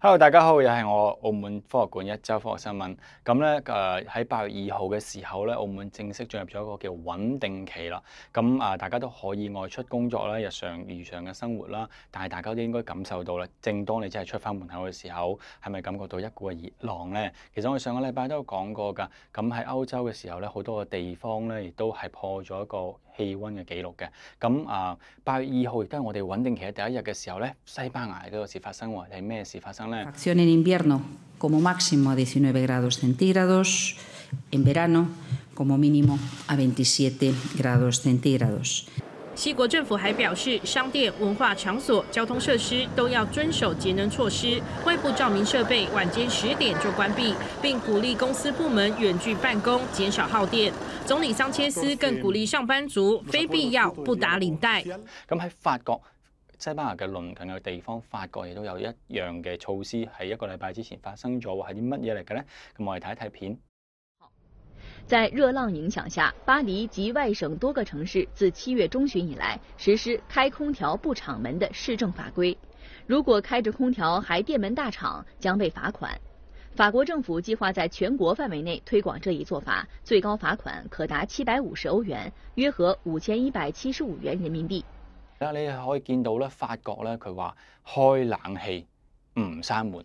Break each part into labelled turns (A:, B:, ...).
A: Hello，大家好，又系我澳门科学馆一周科学新闻。咁咧，诶喺八月二号嘅时候咧，澳门正式进入咗一个叫稳定期啦。咁啊，大家都可以外出工作啦、日常如常嘅生活啦。但系大家都应该感受到咧，正当你真系出翻门口嘅时候，系咪感觉到一股嘅热浪咧？其实我上个礼拜都讲过噶。咁喺欧洲嘅时候咧，好多嘅地方咧，亦都系破咗一个。acción en invierno como máximo a 19 grados centígrados, en verano como mínimo a 27 grados centígrados. 西国政府还表示，商店、文化场所、交通设施都要遵守节能措施，外部照明设备晚间十点就关闭，并鼓励公司部门远距办公，减少耗电。总理桑切斯更鼓励上班族非必要不打领带。咁喺法国、西班牙嘅邻近嘅地方，法国亦都有一样嘅措施，喺一个礼拜之前发生咗，系啲乜嘢嚟嘅呢？咁我哋睇一睇片。在热浪影响下，巴黎及外省多个城市自七月中旬以来实施开空调不敞门的市政法规。如果开着空调还电门大敞，将被罚款。法国政府计划在全国范围内推广这一做法，最高罚款可达七百五十欧元，约合五千一百七十五元人民币。啊，你可以见到咧，法国咧，佢话开冷气唔闩门。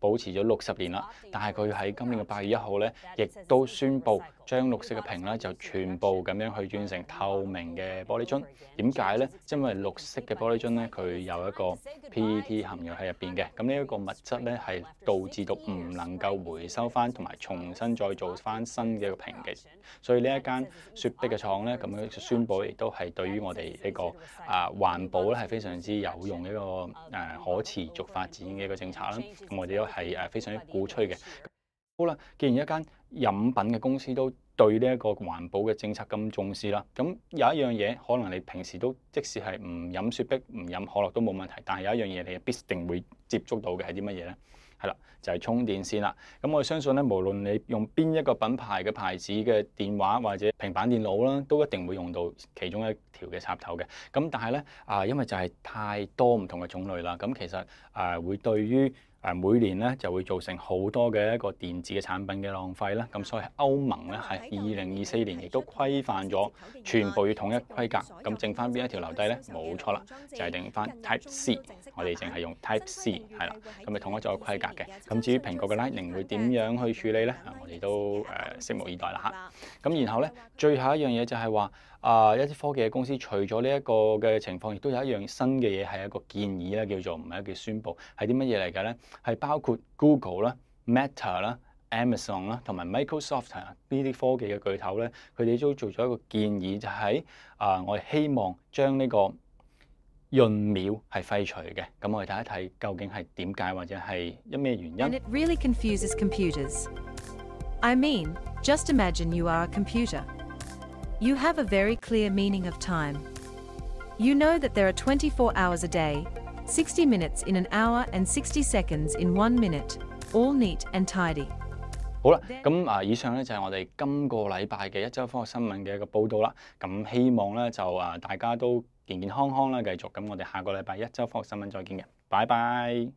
A: 保持咗六十年啦，但係佢喺今年嘅八月一號咧，亦都宣布將綠色嘅瓶咧就全部咁樣去轉成透明嘅玻璃樽。點解咧？因為綠色嘅玻璃樽咧，佢有一個 PET 含有喺入邊嘅，咁呢一個物質咧係導致到唔能夠回收翻同埋重新再做翻新嘅一个瓶嘅。所以呢一間雪碧嘅廠咧，咁樣宣布，亦都係對於我哋一個啊環保咧係非常之有用一個誒可持續發展嘅一個政策啦。咁我哋都～係誒非常之鼓吹嘅。好啦，既然一間飲品嘅公司都對呢一個環保嘅政策咁重視啦，咁有一樣嘢可能你平時都即使係唔飲雪碧、唔飲可樂都冇問題，但係有一樣嘢你必定會接觸到嘅係啲乜嘢咧？係啦，就係充電線啦。咁我相信咧，無論你用邊一個品牌嘅牌子嘅電話或者平板電腦啦，都一定會用到其中一條嘅插頭嘅。咁但係咧啊，因為就係太多唔同嘅種類啦。咁其實誒會對於誒每年咧就會造成好多嘅一個電子嘅產品嘅浪費啦，咁所以歐盟咧喺二零二四年亦都規範咗，全部要統一規格，咁剩翻邊一條留低咧？冇錯啦，就係定翻 Type C，我哋淨係用 Type C 係啦，咁咪統一咗個規格嘅。咁至於蘋果嘅 Lightning 會點樣去處理咧？我哋都誒拭目以待啦嚇。咁然後咧，最後一樣嘢就係話。啊！一啲科技嘅公司除咗呢一個嘅情況，亦都有一樣新嘅嘢係一個建議啦，叫做唔係叫宣佈，係啲乜嘢嚟㗎咧？係包括 Google 啦、Meta 啦、Amazon 啦同埋 Microsoft 呢啲科技嘅巨頭咧，佢哋都做咗一個建議，就喺啊，我哋希望將呢個潤秒係廢除嘅。咁我哋睇一睇究竟係點解或者係因咩原因？You have a very clear meaning of time. You know that there are 24 hours a day, 60 minutes in an hour and 60 seconds in one minute, all neat and tidy. 好啦，咁啊，以上咧就係我哋今個禮拜嘅一周科學新聞嘅一個報導啦。咁希望咧就啊大家都健健康康啦，繼續。咁我哋下個禮拜一周科學新聞再見嘅，拜拜。